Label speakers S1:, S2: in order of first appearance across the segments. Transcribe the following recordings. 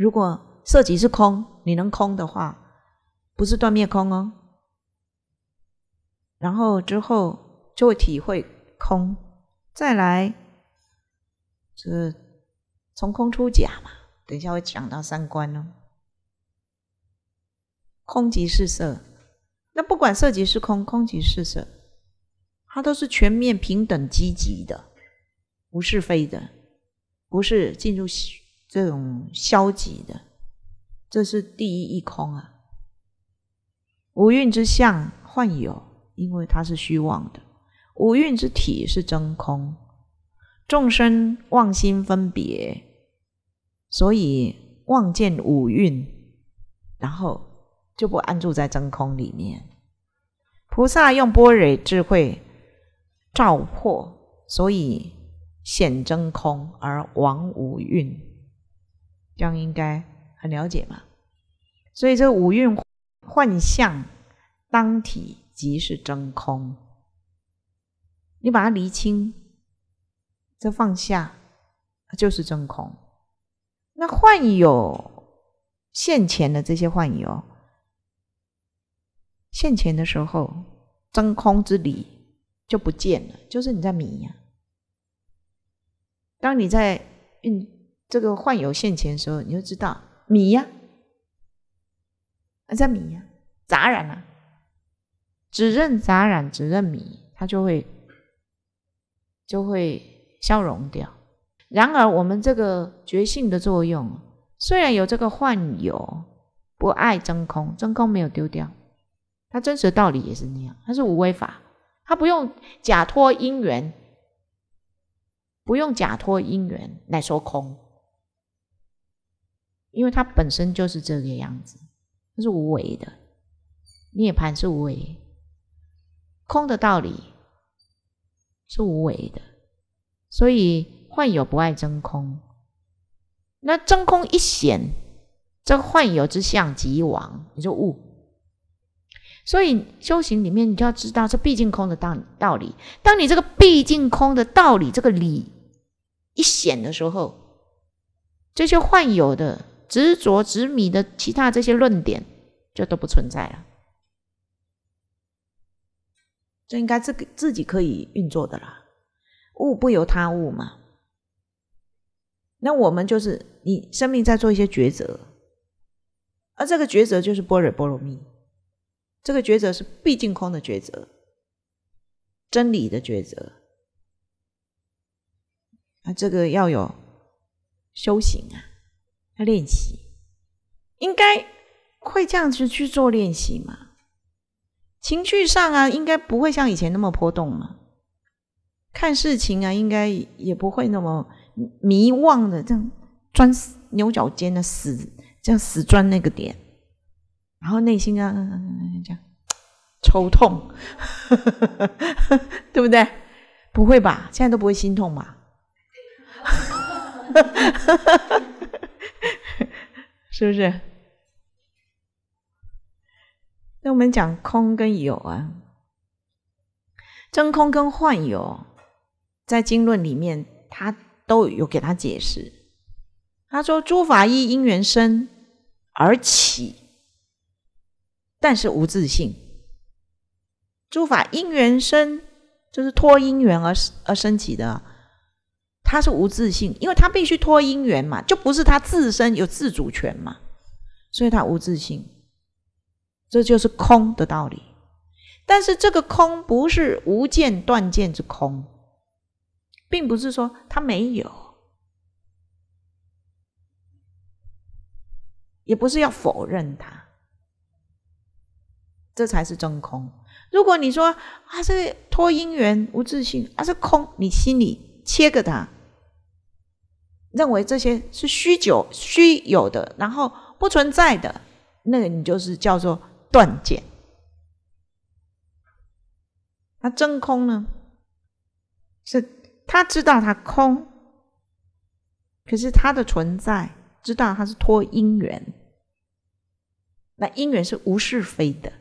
S1: 如果色即是空，你能空的话，不是断灭空哦。然后之后就会体会空，再来这从空出假嘛。等一下会讲到三观哦。空即是色，那不管色即是空，空即是色，它都是全面平等、积极的，不是非的，不是进入。这种消极的，这是第一一空啊。五蕴之相幻有，因为它是虚妄的；五蕴之体是真空，众生妄心分别，所以望见五蕴，然后就不安住在真空里面。菩萨用般若智慧照破，所以显真空而亡五蕴。这样应该很了解嘛？所以这五蕴幻象，当体即是真空，你把它厘清，这放下，就是真空。那患有现前的这些幻有现前的时候，真空之理就不见了，就是你在迷呀。当你在运。这个幻有现钱的时候，你就知道米呀，啊叫米呀，杂染啊，只认杂染，只认米，它就会就会消融掉。然而，我们这个觉性的作用，虽然有这个幻有，不爱真空，真空没有丢掉，它真实的道理也是那样，它是无为法，它不用假托因缘，不用假托因缘来说空。因为它本身就是这个样子，它是无为的。涅槃是无为，空的道理是无为的。所以幻有不爱真空，那真空一显，这个幻有之相即亡，你就悟。所以修行里面，你就要知道这毕竟空的道道理。当你这个毕竟空的道理这个理一显的时候，这些幻有的。执着执迷的其他这些论点，就都不存在了。这应该自自己可以运作的啦，物不由他物嘛。那我们就是你生命在做一些抉择，而这个抉择就是波若波罗蜜，这个抉择是毕竟空的抉择，真理的抉择。啊，这个要有修行啊。练习应该会这样子去做练习嘛？情绪上啊，应该不会像以前那么波动嘛？看事情啊，应该也不会那么迷惘的，这样钻牛角尖的死，这样死钻那个点，然后内心啊这样抽痛，对不对？不会吧？现在都不会心痛吧？是不是？那我们讲空跟有啊，真空跟幻有，在经论里面他都有给他解释。他说：诸法依因缘生而起，但是无自性。诸法因缘生，就是托因缘而而升起的。他是无自信，因为他必须托因缘嘛，就不是他自身有自主权嘛，所以他无自信。这就是空的道理。但是这个空不是无间断见之空，并不是说他没有，也不是要否认他，这才是真空。如果你说他是托因缘无自信，啊，是空，你心里切个他。认为这些是虚久虚有的，然后不存在的，那个你就是叫做断见。那真空呢？是他知道他空，可是他的存在知道他是托因缘，那因缘是无是非的。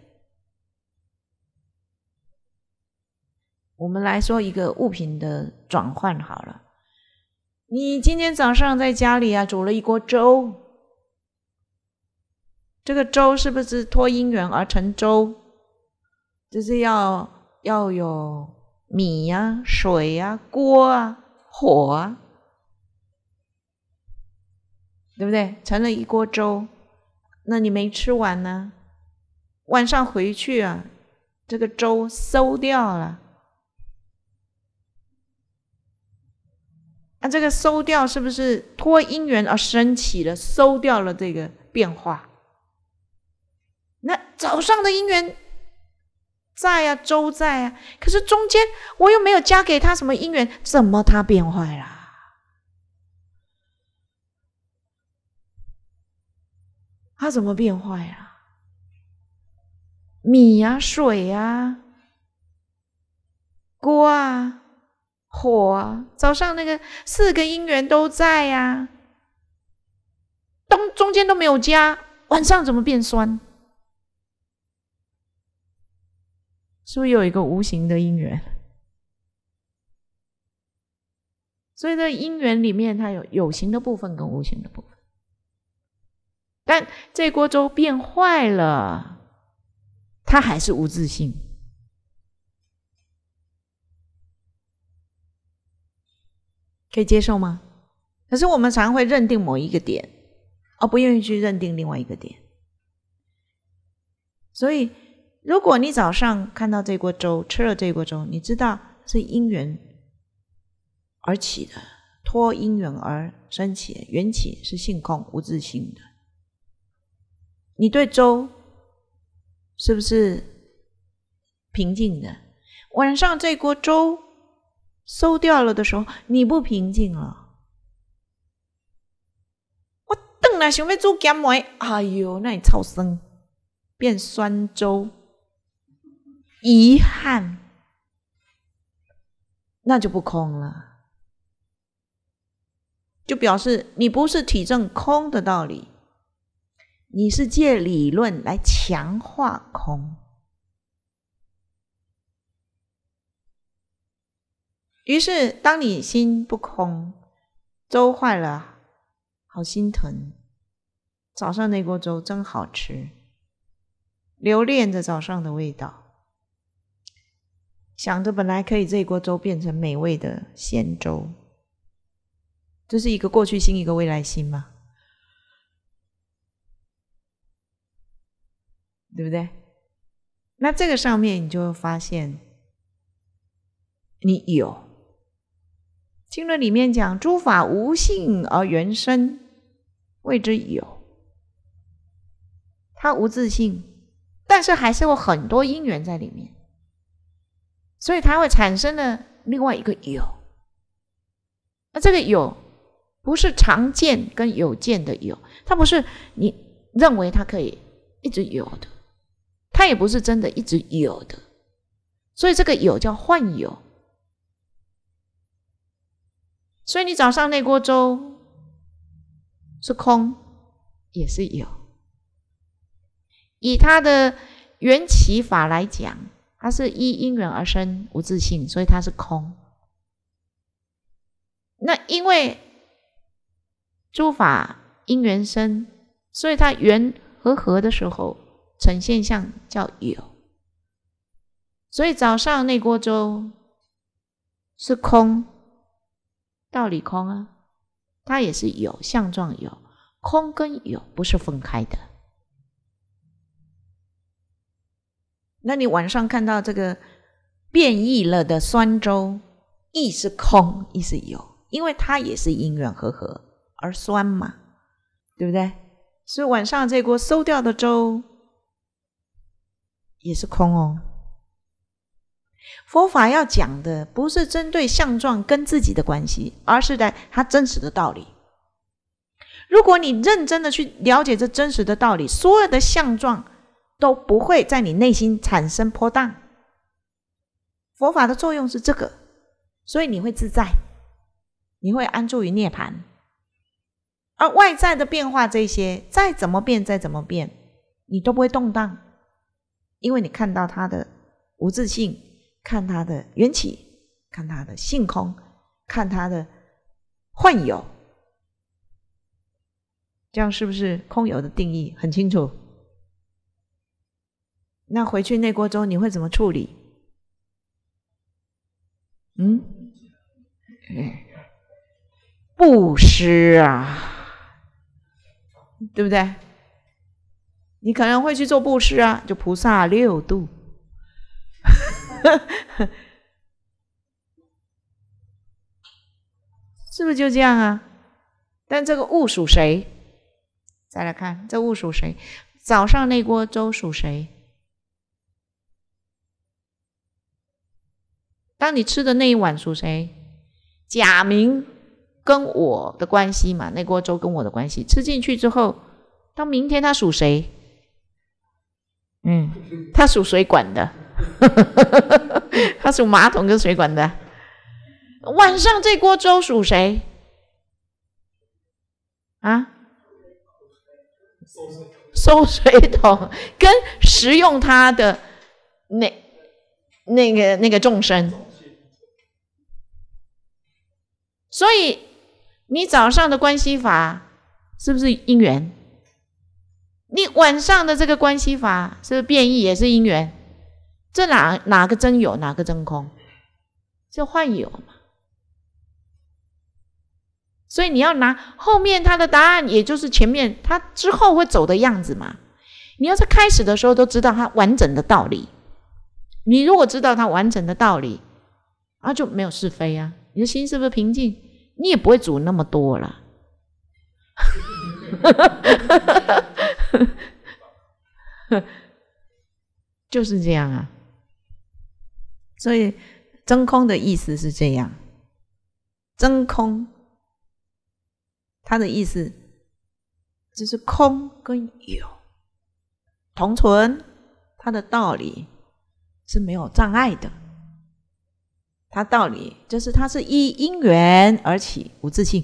S1: 我们来说一个物品的转换好了。你今天早上在家里啊，煮了一锅粥。这个粥是不是托因缘而成粥？就是要要有米呀、水呀、锅啊、火啊，对不对？成了一锅粥，那你没吃完呢。晚上回去啊，这个粥馊掉了。那这个收掉是不是脱因缘而升起了，收掉了这个变化。那早上的因缘在啊，周在啊，可是中间我又没有加给他什么因缘，怎么他变坏了？他怎么变坏啊？米啊，水啊，锅啊。火啊，早上那个四个因缘都在呀，东中间都没有加，晚上怎么变酸？是不是有一个无形的因缘？所以，在因缘里面，它有有形的部分跟无形的部分。但这锅粥变坏了，它还是无自性。可以接受吗？可是我们常会认定某一个点，而不愿意去认定另外一个点。所以，如果你早上看到这锅粥，吃了这锅粥，你知道是因缘而起的，托因缘而生起，缘起是性空无自性的。你对粥是不是平静的？晚上这锅粥。收掉了的时候，你不平静了。我等了，想要做减法。哎呦，那你超生变酸粥，遗憾，那就不空了，就表示你不是体证空的道理，你是借理论来强化空。于是，当你心不空，粥坏了，好心疼。早上那锅粥真好吃，留恋着早上的味道，想着本来可以这锅粥变成美味的咸粥。这是一个过去心，一个未来心嘛？对不对？那这个上面，你就发现你有。经论里面讲，诸法无性而原生，谓之有。它无自性，但是还是有很多因缘在里面，所以它会产生了另外一个有。那这个有，不是常见跟有见的有，它不是你认为它可以一直有的，它也不是真的一直有的，所以这个有叫幻有。所以你早上那锅粥是空，也是有。以它的缘起法来讲，它是依因缘而生，无自性，所以它是空。那因为诸法因缘生，所以它缘和合的时候呈现象叫有。所以早上那锅粥是空。道理空啊，它也是有相状有，空跟有不是分开的。那你晚上看到这个变异了的酸粥，亦是空，亦是有，因为它也是因缘和合而酸嘛，对不对？所以晚上这锅收掉的粥也是空哦。佛法要讲的不是针对相状跟自己的关系，而是在它真实的道理。如果你认真的去了解这真实的道理，所有的相状都不会在你内心产生波荡。佛法的作用是这个，所以你会自在，你会安住于涅盘，而外在的变化这些再怎么变再怎么变，你都不会动荡，因为你看到它的无自性。看他的缘起，看他的性空，看他的幻有，这样是不是空有的定义很清楚？那回去那锅粥你会怎么处理？嗯，哎，布施啊，对不对？你可能会去做布施啊，就菩萨六度。是不是就这样啊？但这个物属谁？再来看这物属谁？早上那锅粥属谁？当你吃的那一碗属谁？假名跟我的关系嘛？那锅粥跟我的关系，吃进去之后，到明天它属谁？嗯，它属谁管的？哈哈哈它属马桶跟水管的。晚上这锅粥属谁？啊？收水桶跟食用它的那那个那个众生。所以你早上的关系法是不是因缘？你晚上的这个关系法是不是变异也是因缘？这哪哪个真有哪个真空，就幻有嘛。所以你要拿后面他的答案，也就是前面他之后会走的样子嘛。你要在开始的时候都知道他完整的道理。你如果知道他完整的道理，啊就没有是非啊。你的心是不是平静？你也不会煮那么多了。就是这样啊。所以，真空的意思是这样，真空，它的意思就是空跟有同存，它的道理是没有障碍的。它道理就是它是依因缘而起无自性，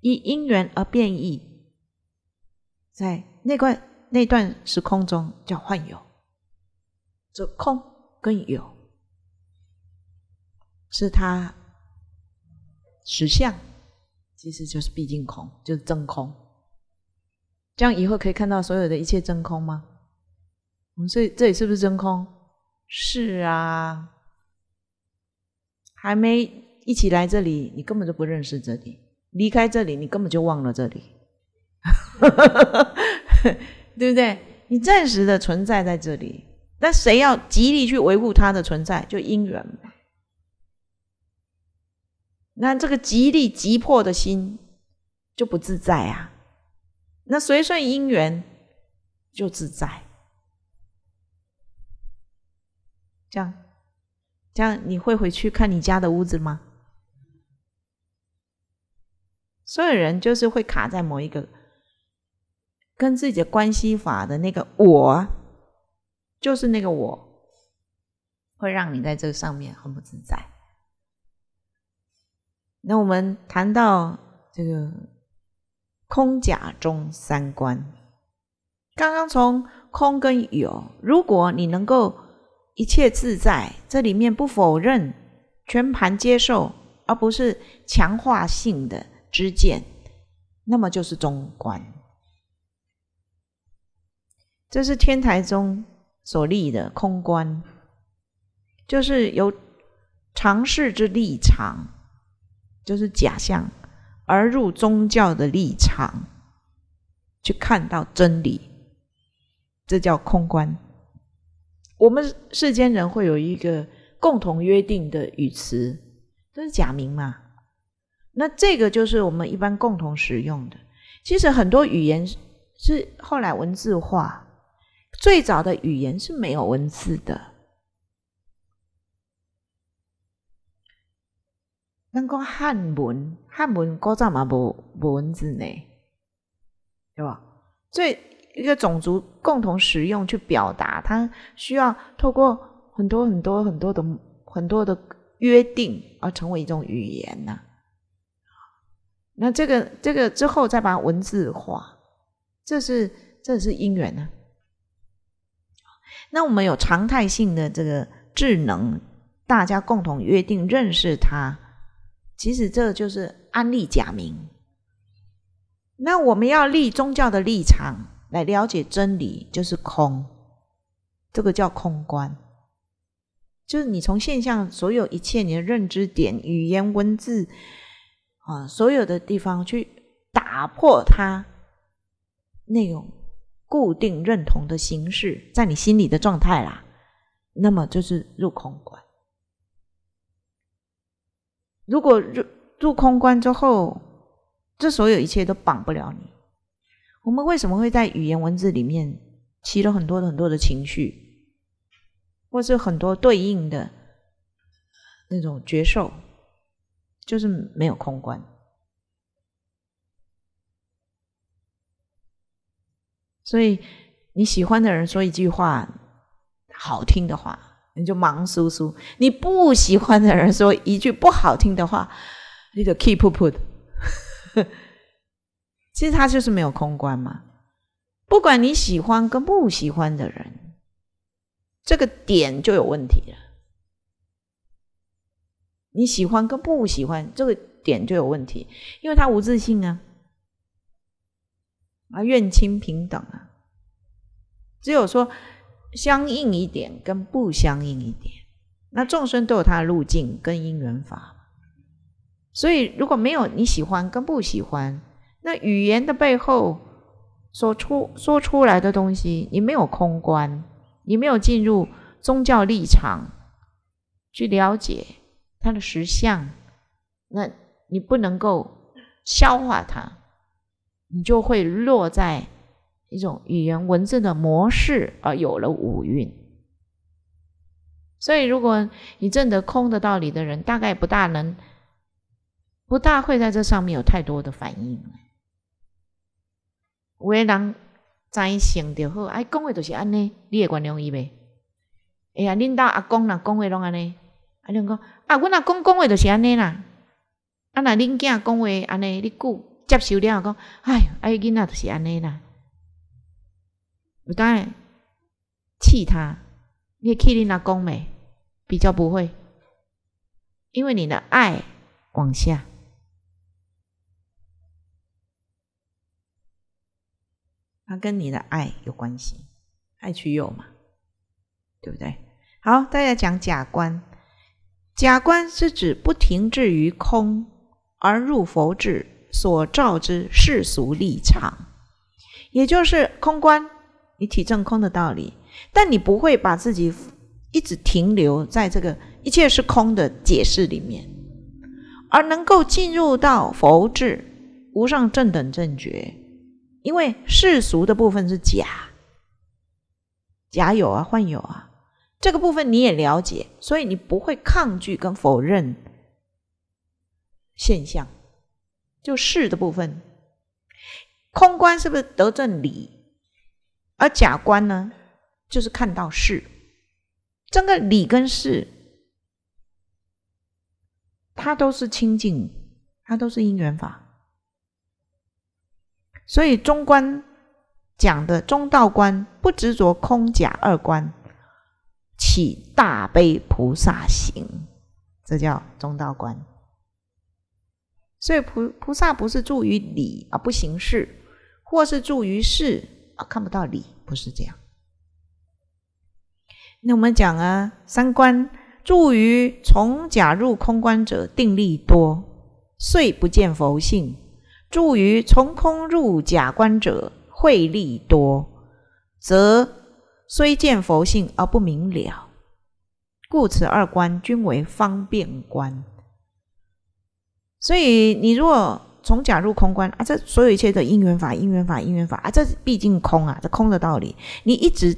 S1: 依因缘而变异，在那块那段时空中叫幻有，就空跟有。是他实相，其实就是毕竟空，就是真空。这样以后可以看到所有的一切真空吗？我们这这里是不是真空？是啊，还没一起来这里，你根本就不认识这里。离开这里，你根本就忘了这里，对不对？你暂时的存在在这里，但谁要极力去维护它的存在，就因缘。那这个极力急迫的心就不自在啊，那随顺因缘就自在。这样，这样你会回去看你家的屋子吗？所有人就是会卡在某一个跟自己的关系法的那个我，就是那个我，会让你在这上面很不自在。那我们谈到这个空假中三观，刚刚从空跟有，如果你能够一切自在，这里面不否认，全盘接受，而不是强化性的知见，那么就是中观。这是天台宗所立的空观，就是由常世之立场。就是假象，而入宗教的立场去看到真理，这叫空观。我们世间人会有一个共同约定的语词，这是假名嘛？那这个就是我们一般共同使用的。其实很多语言是后来文字化，最早的语言是没有文字的。那个汉文，汉文古早嘛无文字呢，对吧？所以一个种族共同使用去表达，它需要透过很多很多很多的很多的约定而成为一种语言呢。那这个这个之后再把文字化，这是这是因缘呢。那我们有常态性的这个智能，大家共同约定认识它。其实这就是安利假名。那我们要立宗教的立场来了解真理，就是空，这个叫空观，就是你从现象所有一切你的认知点、语言文字啊，所有的地方去打破它那种固定认同的形式，在你心里的状态啦，那么就是入空观。如果入入空观之后，这所有一切都绑不了你。我们为什么会在语言文字里面起了很多很多的情绪，或是很多对应的那种觉受，就是没有空观。所以你喜欢的人说一句话，好听的话。你就忙叔叔，你不喜欢的人说一句不好听的话，你就 keep put。其实他就是没有空观嘛，不管你喜欢跟不喜欢的人，这个点就有问题了。你喜欢跟不喜欢这个点就有问题，因为他无自信啊，啊怨亲平等啊，只有说。相应一点跟不相应一点，那众生都有他的路径跟因缘法，所以如果没有你喜欢跟不喜欢，那语言的背后所出说出来的东西，你没有空观，你没有进入宗教立场去了解它的实相，那你不能够消化它，你就会落在。一种语言文字的模式而有了五蕴，所以如果你证得空的道理的人，大概不大能不大会在这上面有太多的反应。有人难灾想就好，哎，讲话就是安尼，你会原谅伊未？哎呀，恁兜阿公若讲话拢安尼，阿娘讲，啊，阮阿公讲话著是安尼啦，啊，若恁囝讲话安尼，你久接受了讲，哎，哎，囡仔著是安尼啦。当然，气他，你也气你那公美，比较不会，因为你的爱往下，它跟你的爱有关系，爱去有嘛，对不对？好，大家讲假观，假观是指不停滞于空而入佛智所造之世俗立场，也就是空观。你体证空的道理，但你不会把自己一直停留在这个“一切是空”的解释里面，而能够进入到佛智、无上正等正觉。因为世俗的部分是假假有啊、幻有啊，这个部分你也了解，所以你不会抗拒跟否认现象，就是的部分，空观是不是得正理？而假观呢，就是看到事，这个理跟事，它都是清净，它都是因缘法。所以中观讲的中道观，不执着空假二观，起大悲菩萨行，这叫中道观。所以菩菩萨不是助于理而不行事，或是助于事。看不到理，不是这样。那我们讲啊，三观助于从假入空观者，定力多，遂不见佛性；助于从空入假观者，慧力多，则虽见佛性而不明了。故此二观均为方便观。所以你若。从假入空观啊，这所有一切的因缘法、因缘法、因缘法啊，这毕竟空啊，这空的道理，你一直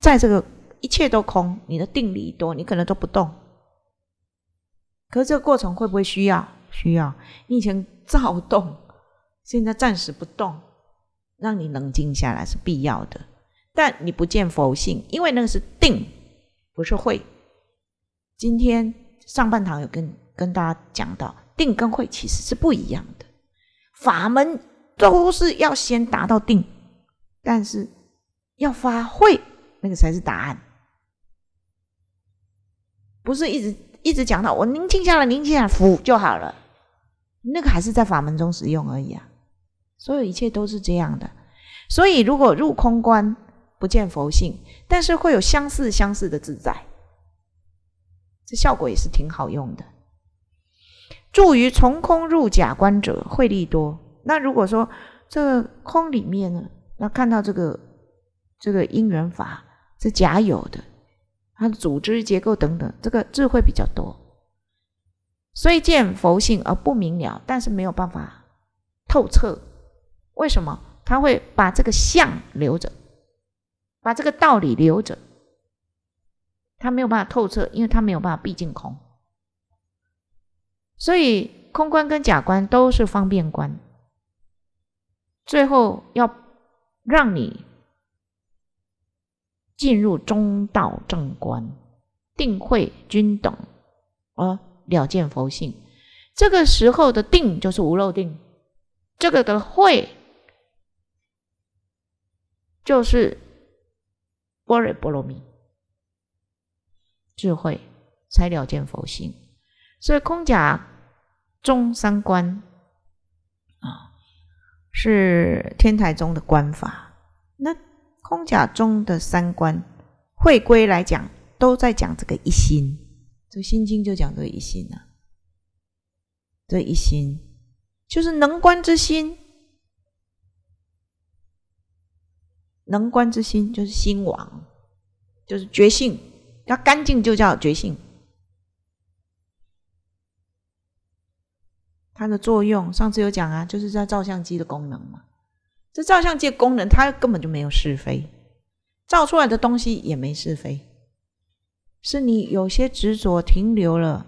S1: 在这个一切都空，你的定力多，你可能都不动。可是这个过程会不会需要？需要。你以前躁动，现在暂时不动，让你冷静下来是必要的。但你不见佛性，因为那个是定，不是会。今天上半堂有跟跟大家讲到。定跟慧其实是不一样的，法门都是要先达到定，但是要发慧，那个才是答案。不是一直一直讲到我宁静下来、宁静下来服就好了，那个还是在法门中使用而已啊。所有一切都是这样的，所以如果入空观不见佛性，但是会有相似相似的自在，这效果也是挺好用的。住于从空入假观者，慧力多。那如果说这个空里面呢，那看到这个这个因缘法是假有的，它的组织结构等等，这个智慧比较多。虽见佛性而不明了，但是没有办法透彻。为什么？他会把这个相留着，把这个道理留着，他没有办法透彻，因为他没有办法毕竟空。所以空观跟假观都是方便观，最后要让你进入中道正观，定慧均等，啊，了见佛性。这个时候的定就是无漏定，这个的慧就是波若波罗蜜，智慧才了见佛性。所以空假中三观啊，是天台宗的观法。那空假中的三观，会归来讲，都在讲这个一心。这心经》就讲这个一心呐。这一心就是能观之心，能观之心就是心王，就是觉性。要干净就叫觉性。它的作用，上次有讲啊，就是在照相机的功能嘛。这照相机的功能，它根本就没有是非，照出来的东西也没是非，是你有些执着停留了，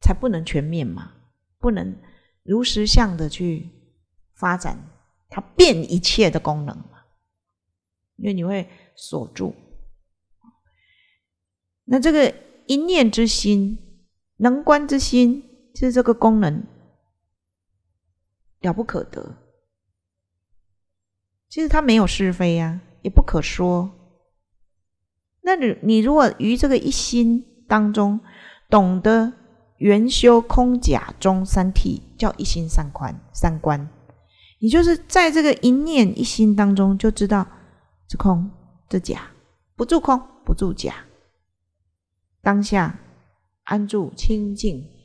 S1: 才不能全面嘛，不能如实相的去发展它变一切的功能嘛。因为你会锁住。那这个一念之心，能观之心。就是这个功能了不可得。其实它没有是非呀，也不可说。那你你如果于这个一心当中懂得圆修空假中三体，叫一心三观三观，你就是在这个一念一心当中就知道是空是假，不住空不住假，当下安住清净。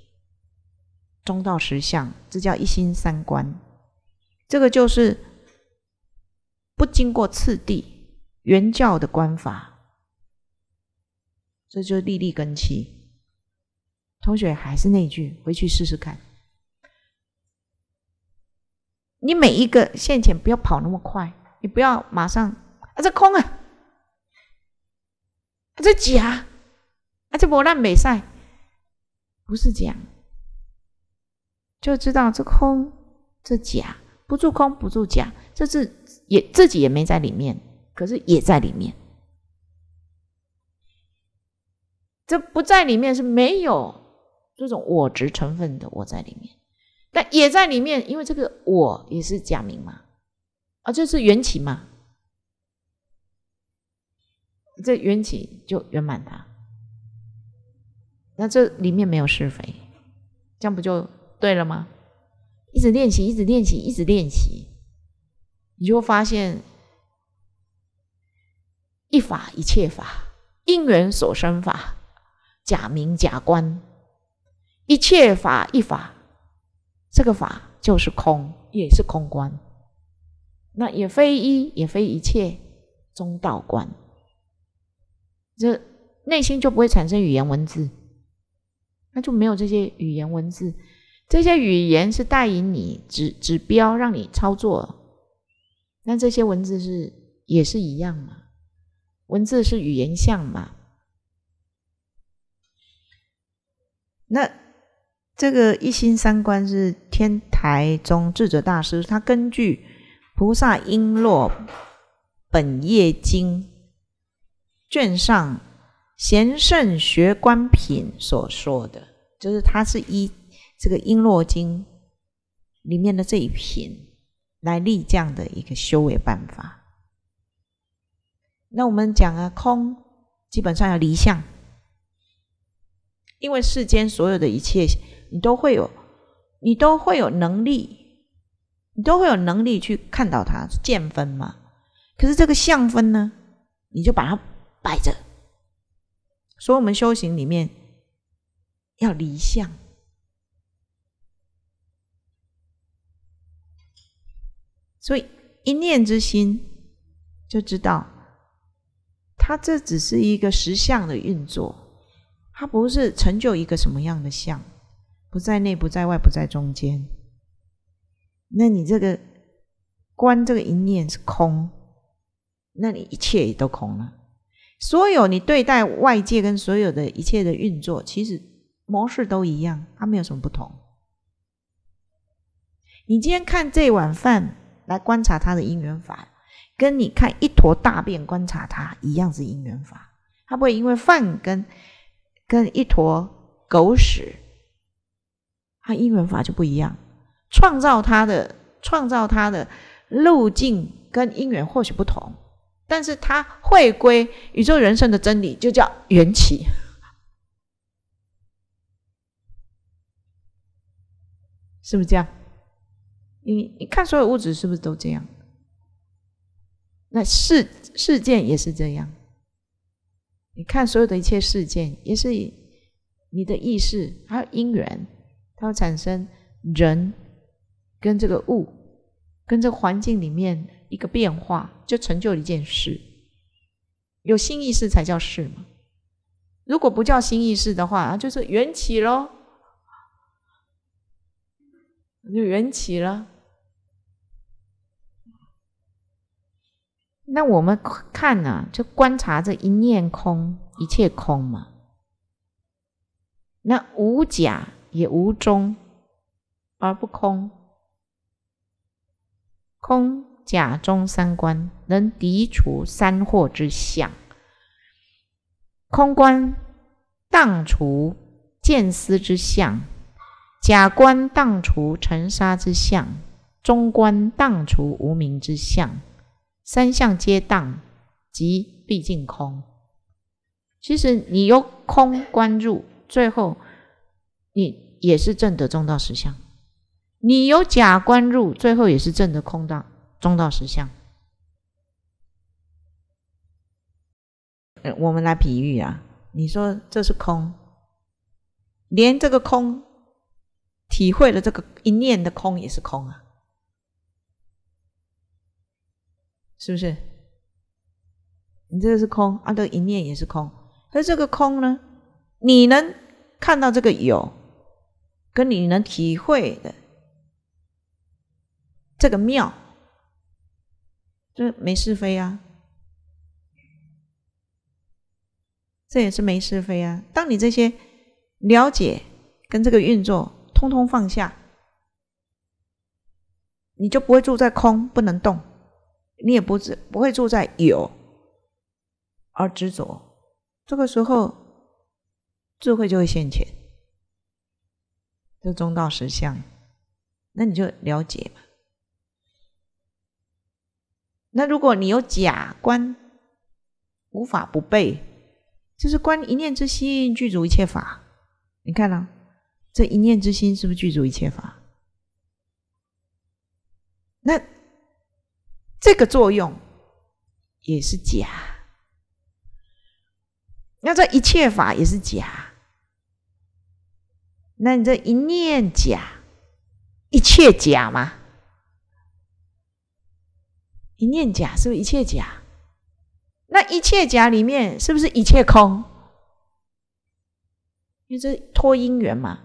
S1: 中道实相，这叫一心三观。这个就是不经过次第、原教的观法，这就是立立根基。同学还是那句，回去试试看。你每一个现前，不要跑那么快，你不要马上啊，这空啊，这假啊，这波浪美赛，不是这样。就知道这空这假不住空不住假，这是也自己也没在里面，可是也在里面。这不在里面是没有这种我执成分的我在里面，但也在里面，因为这个我也是假名嘛，啊，这是缘起嘛，这缘起就圆满它。那这里面没有施肥，这样不就？对了吗？一直练习，一直练习，一直练习，你就发现一法一切法，因缘所生法，假名假观，一切法一法，这个法就是空，也是空观，那也非一，也非一切，中道观，这内心就不会产生语言文字，那就没有这些语言文字。这些语言是带引你指指标，让你操作。那这些文字是也是一样嘛？文字是语言像嘛？那这个一心三观是天台宗智者大师，他根据《菩萨璎珞本业经》卷上贤圣学观品所说的就是，他是依。这个璎珞经里面的这一品来立这样的一个修为办法。那我们讲啊，空基本上要离相，因为世间所有的一切，你都会有，你都会有能力，你都会有能力去看到它见分嘛。可是这个相分呢，你就把它摆着。所以，我们修行里面要离相。所以一念之心就知道，它这只是一个实相的运作，它不是成就一个什么样的相，不在内不在外不在中间。那你这个观这个一念是空，那你一切也都空了。所有你对待外界跟所有的一切的运作，其实模式都一样，它没有什么不同。你今天看这碗饭。来观察它的因缘法，跟你看一坨大便观察它一样是因缘法。它不会因为饭跟跟一坨狗屎，它因缘法就不一样。创造它的创造它的路径跟因缘或许不同，但是它会归宇宙人生的真理，就叫缘起，是不是这样？你你看，所有物质是不是都这样？那事事件也是这样。你看所有的一切事件，也是你的意识，还有因缘，它会产生人，跟这个物，跟这个环境里面一个变化，就成就一件事。有新意识才叫事嘛。如果不叫新意识的话，就是缘起喽，就缘起了。那我们看啊，就观察这一念空，一切空嘛。那无假也无中，而不空。空假中三观，能涤除三惑之相。空观荡除见思之相，假观荡除尘沙之相，中观荡除无名之相。三相皆当，即毕竟空。其实你由空观入，最后你也是证得中道实相；你由假观入，最后也是证得空道中道实相。我们来比喻啊，你说这是空，连这个空体会了这个一念的空也是空啊。是不是？你这个是空，这个一念也是空，可是这个空呢，你能看到这个有，跟你能体会的这个妙，这没是非啊，这也是没是非啊。当你这些了解跟这个运作通通放下，你就不会住在空，不能动。你也不止不会住在有而执着，这个时候智慧就会现前，这中道实相，那你就了解嘛。那如果你有假观，无法不备，就是观一念之心具足一切法。你看呢？这一念之心是不是具足一切法？那？这个作用也是假，那这一切法也是假，那你这一念假，一切假吗？一念假是不是一切假？那一切假里面是不是一切空？因为这托因缘嘛，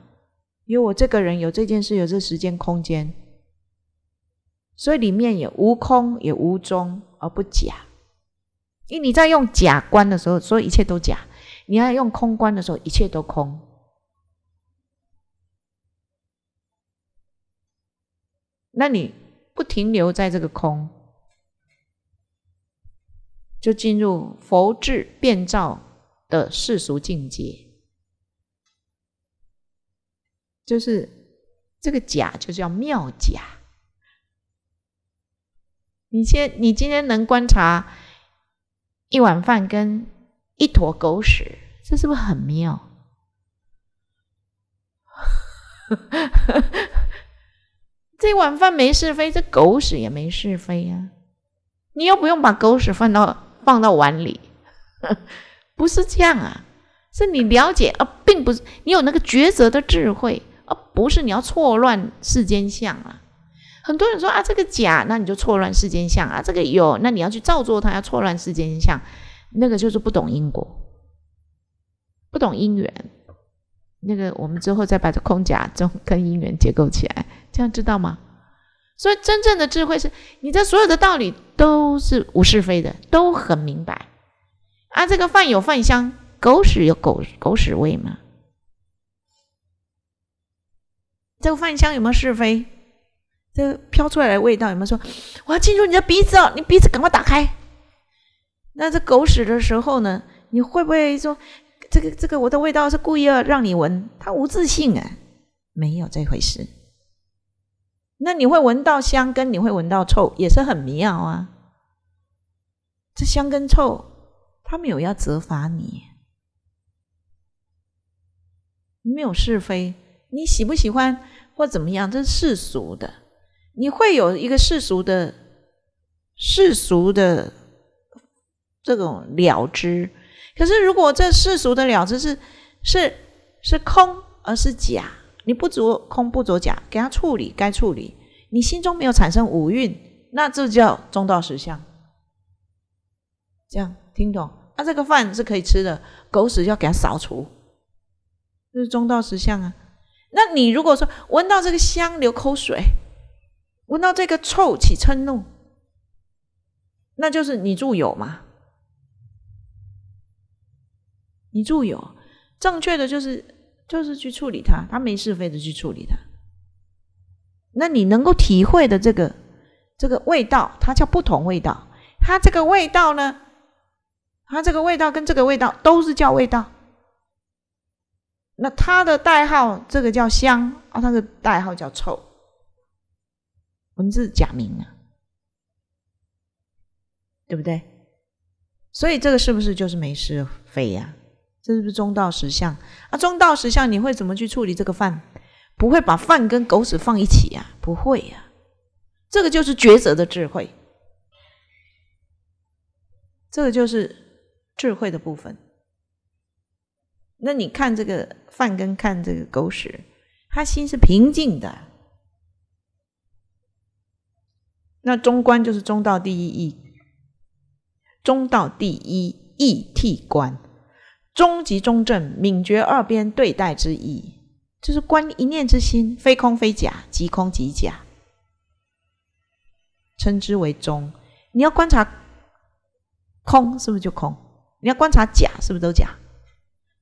S1: 因为我这个人有这件事，有这时间空间。所以里面也无空，也无中而不假。因为你在用假观的时候，所以一切都假；你要用空观的时候，一切都空。那你不停留在这个空，就进入佛智变造的世俗境界，就是这个假就叫妙假。你今你今天能观察一碗饭跟一坨狗屎，这是不是很妙？这碗饭没是非，这狗屎也没是非呀。你又不用把狗屎放到放到碗里，不是这样啊？是你了解啊，并不是你有那个抉择的智慧，而不是你要错乱世间相啊。很多人说啊，这个假，那你就错乱世间相啊；这个有，那你要去照做它，要错乱世间相。那个就是不懂因果，不懂因缘。那个我们之后再把这空假中跟因缘结构起来，这样知道吗？所以真正的智慧是你这所有的道理都是无是非的，都很明白。啊，这个饭有饭香，狗屎有狗狗屎味嘛？这个饭香有没有是非？这飘出来的味道，有没有说我要进入你的鼻子哦？你鼻子赶快打开。那这狗屎的时候呢？你会不会说这个这个我的味道是故意要让你闻？它无自信哎，没有这回事。那你会闻到香，跟你会闻到臭，也是很妙啊。这香跟臭，它没有要责罚你，没有是非，你喜不喜欢或怎么样，这是世俗的。你会有一个世俗的世俗的这种了知，可是如果这世俗的了知是是是空，而是假，你不着空，不着假，给他处理，该处理。你心中没有产生五蕴，那这叫中道实相。这样听懂？啊，这个饭是可以吃的，狗屎要给它扫除，这是中道实相啊。那你如果说闻到这个香流口水。闻到这个臭起嗔怒，那就是你住有嘛？你住有，正确的就是就是去处理它，他没事非的去处理它。那你能够体会的这个这个味道，它叫不同味道。它这个味道呢，它这个味道跟这个味道都是叫味道。那它的代号，这个叫香啊，它的代号叫臭。文字假名啊，对不对？所以这个是不是就是没事非呀？这是不是中道实相啊？中道实相，你会怎么去处理这个饭？不会把饭跟狗屎放一起啊？不会呀。这个就是抉择的智慧，这个就是智慧的部分。那你看这个饭，跟看这个狗屎，他心是平静的。那中观就是中道第一义，中道第一义替观，中即中正，敏觉二边对待之意，就是观一念之心，非空非假，即空即假，称之为中。你要观察空，是不是就空？你要观察假，是不是都假？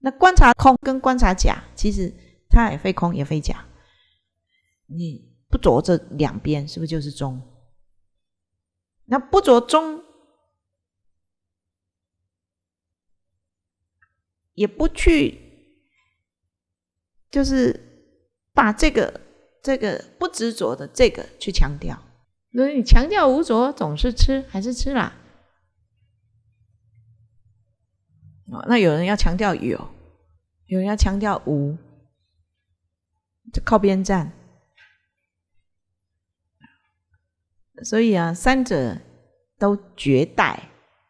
S1: 那观察空跟观察假，其实它也非空也非假，你不着这两边，是不是就是中？那不着中，也不去，就是把这个这个不执着的这个去强调。那你强调无着，总是吃还是吃啦？哦，那有人要强调有，有人要强调无，就靠边站。所以啊，三者都绝代，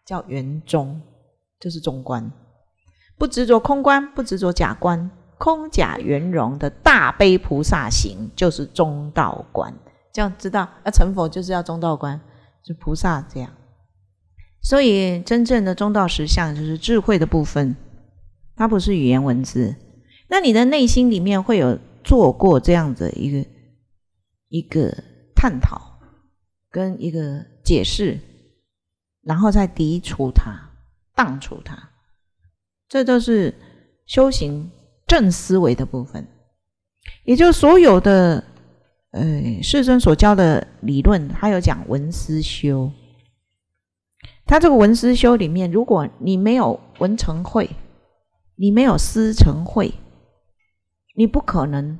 S1: 叫圆中，就是中观。不执着空观，不执着假观，空假圆融的大悲菩萨行，就是中道观。这样知道啊？成佛就是要中道观，是菩萨这样。所以，真正的中道实相就是智慧的部分，它不是语言文字。那你的内心里面会有做过这样的一个一个探讨？跟一个解释，然后再涤除它、荡除它，这就是修行正思维的部分。也就所有的，呃，世尊所教的理论，他有讲文思修。他这个文思修里面，如果你没有文成慧，你没有思成慧，你不可能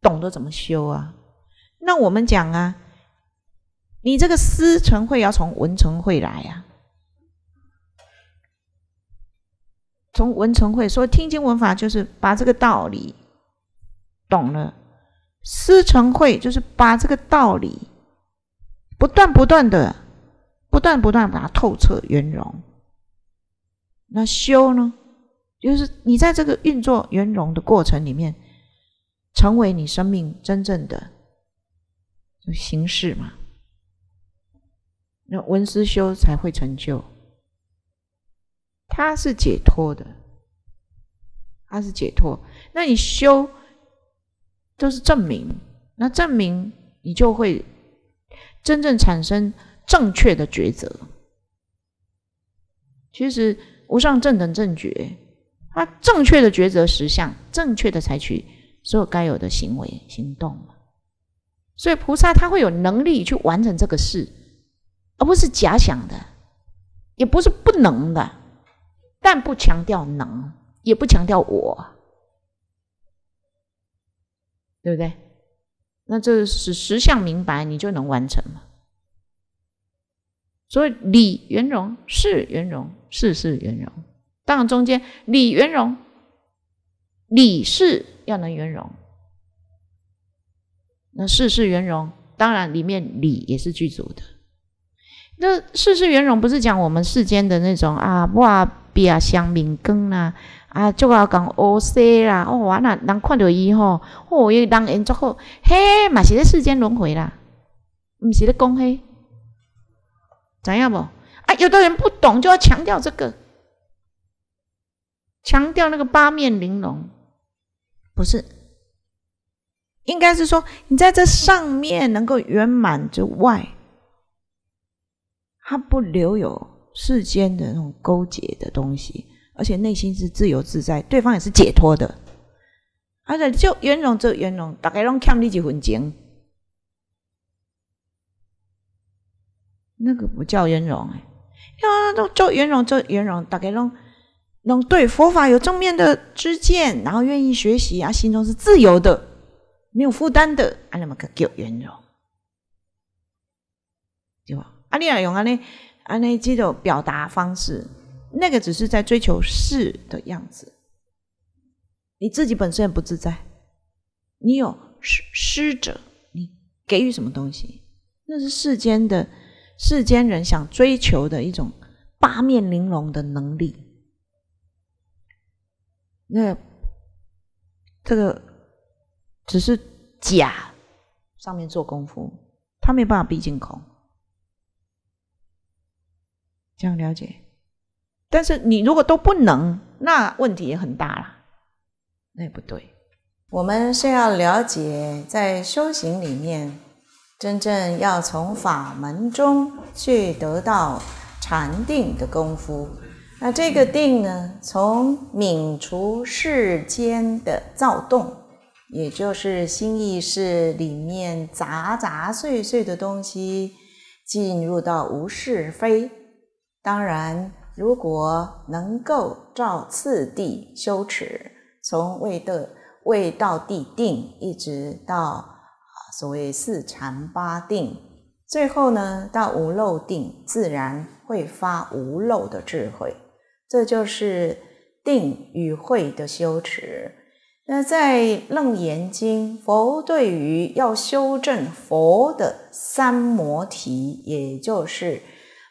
S1: 懂得怎么修啊。那我们讲啊。你这个思成会要从文成会来呀，从文成会说听经闻法就是把这个道理懂了，思成会就是把这个道理不断不断的、不断不断把它透彻圆融。那修呢，就是你在这个运作圆融的过程里面，成为你生命真正的形式嘛。那文思修才会成就，他是解脱的，他是解脱。那你修都是证明，那证明你就会真正产生正确的抉择。其实无上正等正觉，他正确的抉择实相，正确的采取所有该有的行为行动所以菩萨他会有能力去完成这个事。而不是假想的，也不是不能的，但不强调能，也不强调我，对不对？那这是实相明白，你就能完成了。所以理圆融，事圆融，事事圆融。当然，中间理圆融，理是要能圆融，那事事圆融，当然里面理也是具足的。那世事圆融不是讲我们世间的那种啊哇比啊香茗更啦啊，就要讲哦塞啦哦完了，人看的伊吼哦又人缘足好嘿，嘛是咧世间轮回啦，唔是咧讲嘿，知影不？啊，有的人不懂就要强调这个，强调那个八面玲珑，不是，应该是说你在这上面能够圆满之外。他不留有世间的那种勾结的东西，而且内心是自由自在，对方也是解脱的，而且就圆融做圆融，大概拢欠你一分钱，那个不叫圆融哎，要都做圆融做圆融，大概拢能对佛法有正面的知见，然后愿意学习啊，心中是自由的，没有负担的，啊，那么个叫圆融，对吧？阿尼尔用阿尼阿尼基种表达方式，那个只是在追求事的样子。你自己本身不自在，你有施施者，你给予什么东西，那是世间的世间人想追求的一种八面玲珑的能力。那这个只是假上面做功夫，他没办法逼近空。这样了解，但是你如果都不能，那问题也很大了，那也不对。我们是要了解，在修行里面，真正要从法门中去得到禅定的功夫。那这个定呢，从泯除世间的躁动，也就是心意识里面杂杂碎碎的东西，进入到无是非。当然，如果能够照次第修持，从未得未到地定，一直到啊所谓四禅八定，最后呢到无漏定，自然会发无漏的智慧。这就是定与慧的修持。那在《楞严经》，佛对于要修正佛的三摩提，也就是。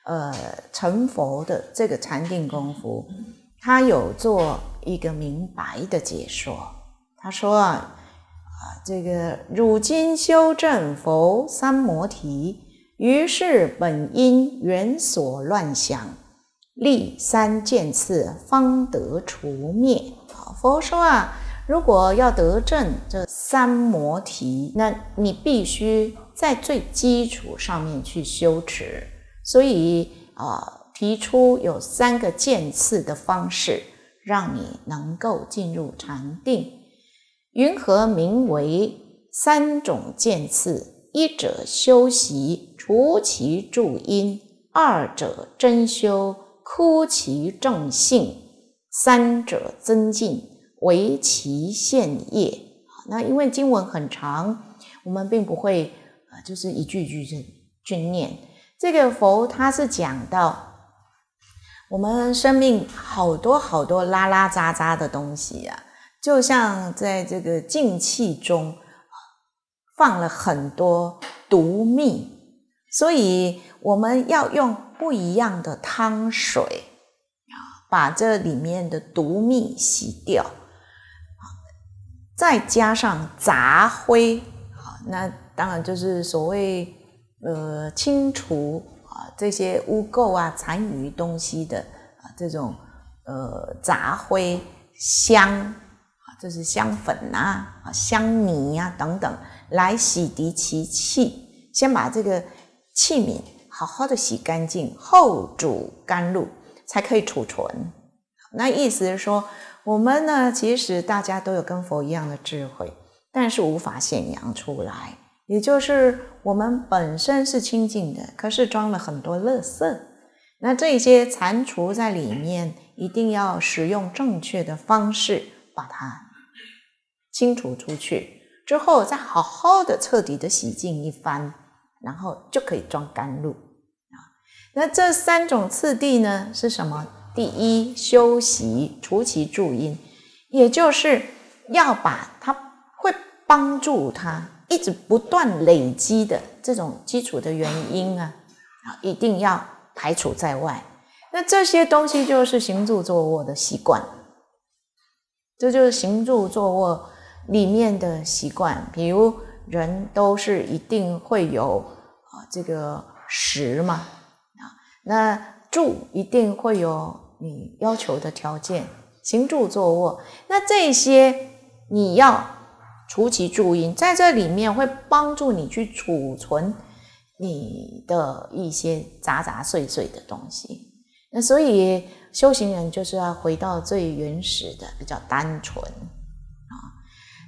S1: 呃，成佛的这个禅定功夫，他有做一个明白的解说。他说啊，啊，这个汝今修正佛三摩提，于是本因缘所乱想，立三见次，方得除灭。佛说啊，如果要得正这三摩提，那你必须在最基础上面去修持。所以啊，提出有三个渐次的方式，让你能够进入禅定。云何名为三种渐次？一者修习除其助因；二者真修枯其正性；三者增进为其现业。那因为经文很长，我们并不会呃，就是一句一句去去念。这个佛他是讲到我们生命好多好多拉拉杂杂的东西啊，就像在这个静气中放了很多毒蜜，所以我们要用不一样的汤水把这里面的毒蜜洗掉，再加上杂灰那当然就是所谓。呃，清除啊这些污垢啊、残余东西的啊，这种呃杂灰香啊，这是香粉呐啊、香泥啊等等，来洗涤其器。先把这个器皿好好的洗干净，后煮甘露，才可以储存。那意思是说，我们呢，其实大家都有跟佛一样的智慧，但是无法显扬出来。也就是我们本身是清净的，可是装了很多垃圾，那这些残除在里面，一定要使用正确的方式把它清除出去，之后再好好的彻底的洗净一番，然后就可以装甘露啊。那这三种次第呢是什么？第一，修习除其助因，也就是要把它会帮助它。一直不断累积的这种基础的原因啊，啊，一定要排除在外。那这些东西就是行住坐卧的习惯，这就是行住坐卧里面的习惯。比如，人都是一定会有啊，这个食嘛啊，那住一定会有你要求的条件。行住坐卧，那这些你要。除其注音，在这里面会帮助你去储存你的一些杂杂碎碎的东西。那所以修行人就是要回到最原始的，比较单纯啊。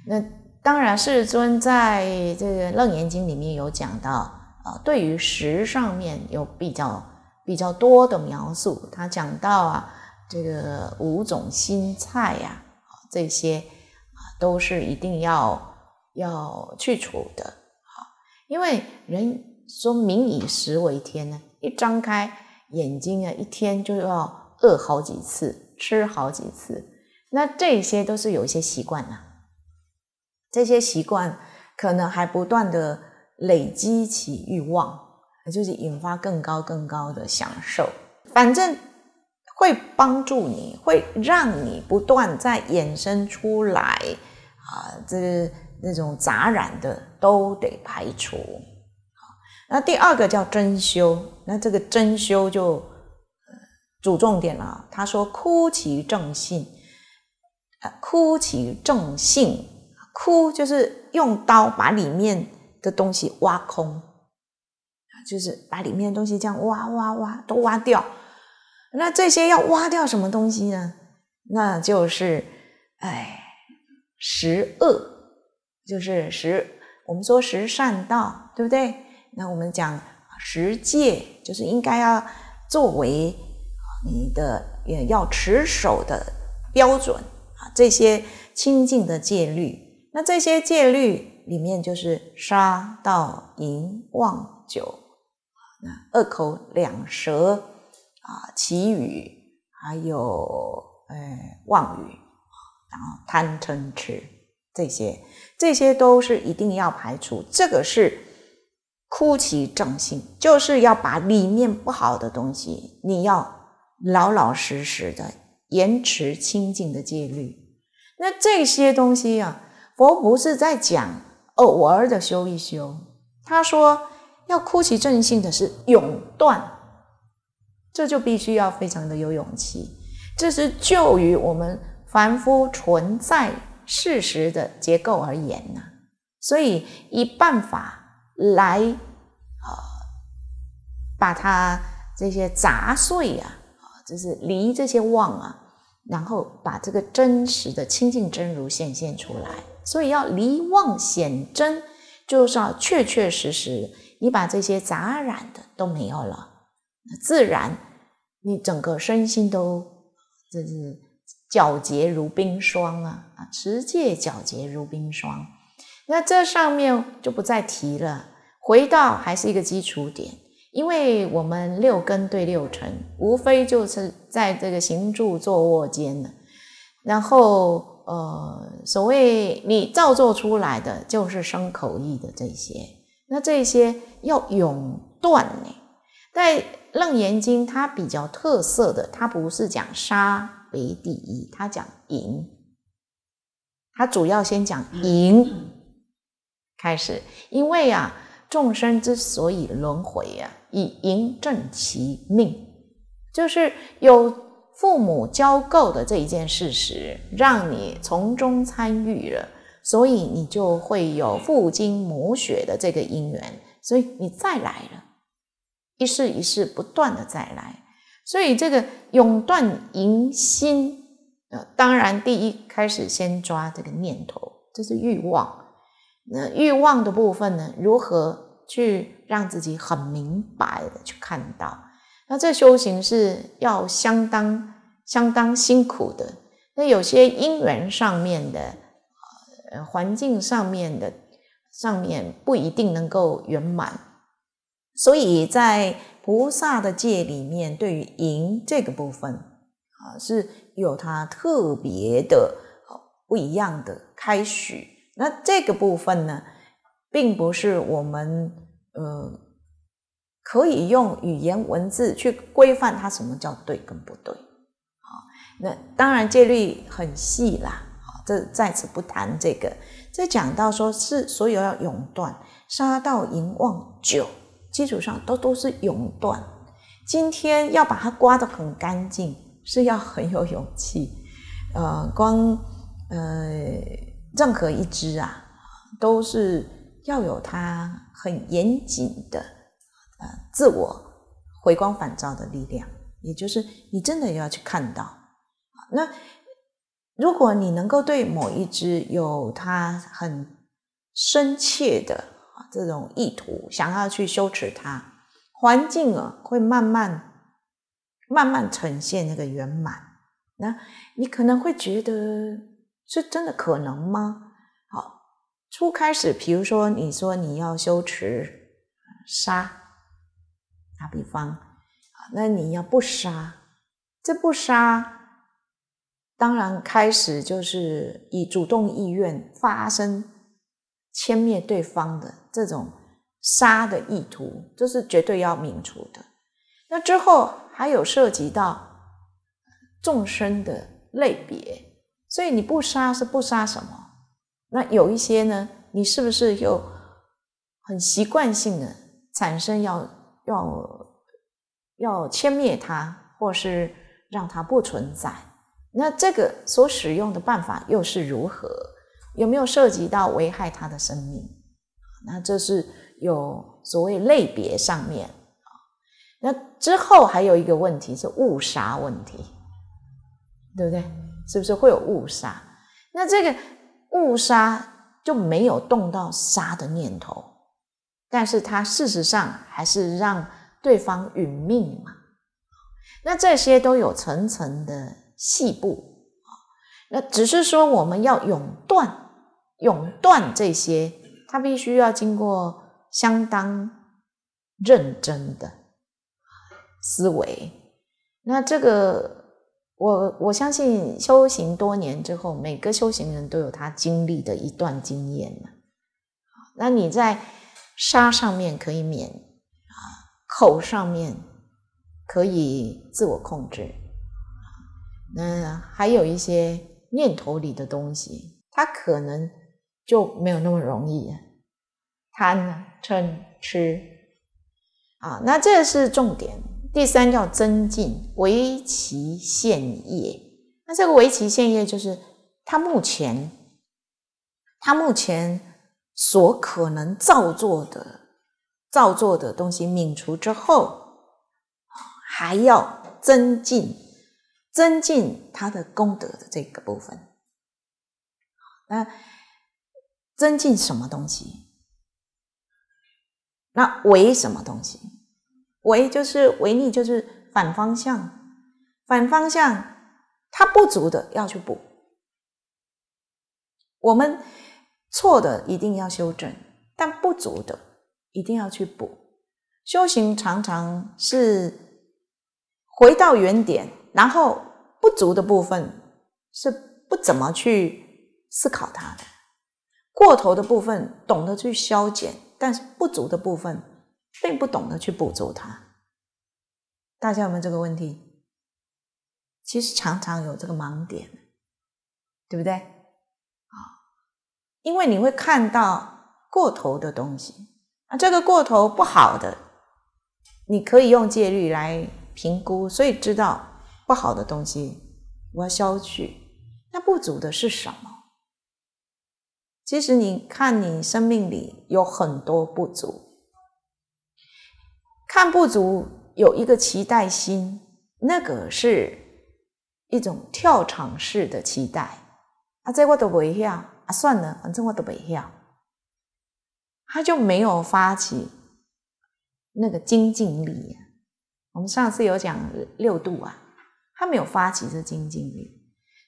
S1: 那当然，世尊在这个《楞严经》里面有讲到啊，对于食上面有比较比较多的描述。他讲到啊，这个五种新菜呀，这些。都是一定要要去除的，好，因为人说“民以食为天”呢，一张开眼睛啊，一天就要饿好几次，吃好几次，那这些都是有一些习惯啊，这些习惯可能还不断的累积起欲望，就是引发更高更高的享受，反正会帮助你，会让你不断在衍生出来。啊，这那种杂染的都得排除。那第二个叫真修，那这个真修就主重点了。他说：“哭其正性，啊，其正性，哭就是用刀把里面的东西挖空，就是把里面的东西这样挖挖挖都挖掉。那这些要挖掉什么东西呢？那就是，哎。”十恶就是十，我们说十善道，对不对？那我们讲十戒，就是应该要作为你的也要持守的标准啊，这些清净的戒律。那这些戒律里面就是杀、盗、淫、妄、酒啊，那恶口、两舌啊，绮语，还有哎妄语。贪嗔痴这些，这些都是一定要排除。这个是哭其正性，就是要把里面不好的东西，你要老老实实的延迟清净的戒律。那这些东西啊，佛不是在讲偶尔的修一修，他说要哭其正性的是永断，这就必须要非常的有勇气。这是就于我们。凡夫存在事实的结构而言呢，所以以办法来，呃，把它这些杂碎啊，就是离这些妄啊，然后把这个真实的清净真如显现出来。所以要离妄显真，就是要确确实实，你把这些杂染的都没有了，自然你整个身心都这是。皎洁如冰霜啊啊！持戒皎洁如冰霜。那这上面就不再提了。回到还是一个基础点，因为我们六根对六尘，无非就是在这个行住坐卧间呢。然后呃，所谓你造作出来的就是生口意的这些，那这些要永断呢。在楞严经，它比较特色的，它不是讲杀。为第一，他讲赢，他主要先讲赢开始，因为啊，众生之所以轮回啊，以赢正其命，就是有父母交媾的这一件事实，让你从中参与了，所以你就会有父精母血的这个因缘，所以你再来了一世一世不断的再来。所以这个永断淫心呃，当然第一开始先抓这个念头，这是欲望。那欲望的部分呢，如何去让自己很明白的去看到？那这修行是要相当相当辛苦的。那有些因缘上面的呃，环境上面的上面不一定能够圆满。所以在菩萨的戒里面，对于淫这个部分啊，是有它特别的、不一样的开许。那这个部分呢，并不是我们嗯可以用语言文字去规范它什么叫对跟不对啊。那当然戒律很细啦，啊，这在此不谈这个。在讲到说是，所有要永断杀盗淫妄酒。基础上都都是勇断，今天要把它刮得很干净，是要很有勇气。呃，光呃任何一只啊，都是要有它很严谨的呃自我回光返照的力量，也就是你真的要去看到。那如果你能够对某一支有它很深切的。这种意图想要去修持它，环境啊会慢慢、慢慢呈现那个圆满。那你可能会觉得，是真的可能吗？好，初开始，比如说你说你要修持杀，打比方啊，那你要不杀，这不杀，当然开始就是以主动意愿发生歼灭对方的。这种杀的意图，这是绝对要明除的。那之后还有涉及到众生的类别，所以你不杀是不杀什么？那有一些呢，你是不是又很习惯性的产生要要要歼灭他，或是让他不存在？那这个所使用的办法又是如何？有没有涉及到危害他的生命？那这是有所谓类别上面啊，那之后还有一个问题是误杀问题，对不对？是不是会有误杀？那这个误杀就没有动到杀的念头，但是他事实上还是让对方殒命嘛？那这些都有层层的细部啊，那只是说我们要永断永断这些。他必须要经过相当认真的思维，那这个我我相信修行多年之后，每个修行人都有他经历的一段经验呢。那你在杀上面可以免口上面可以自我控制，那还有一些念头里的东西，他可能。就没有那么容易贪嗔，痴，啊，那这是重点。第三叫增进，为其现业。那这个为其现业，就是他目前，他目前所可能造作的造作的东西泯除之后，还要增进，增进他的功德的这个部分。那。增进什么东西？那为什么东西？为就是违逆，就是反方向。反方向，它不足的要去补。我们错的一定要修正，但不足的一定要去补。修行常常是回到原点，然后不足的部分是不怎么去思考它的。过头的部分懂得去消减，但是不足的部分并不懂得去补足它。大家有没有这个问题？其实常常有这个盲点，对不对？啊，因为你会看到过头的东西啊，这个过头不好的，你可以用戒律来评估，所以知道不好的东西我要消去。那不足的是什么？其实你看，你生命里有很多不足，看不足有一个期待心，那个是一种跳场式的期待。啊，这我都不会啊！啊，算了，反正我都不会他就没有发起那个精进力。我们上次有讲六度啊，他没有发起这精进力，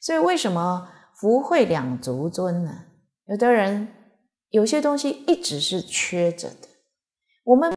S1: 所以为什么福慧两足尊呢？有的人，有些东西一直是缺着的，我们。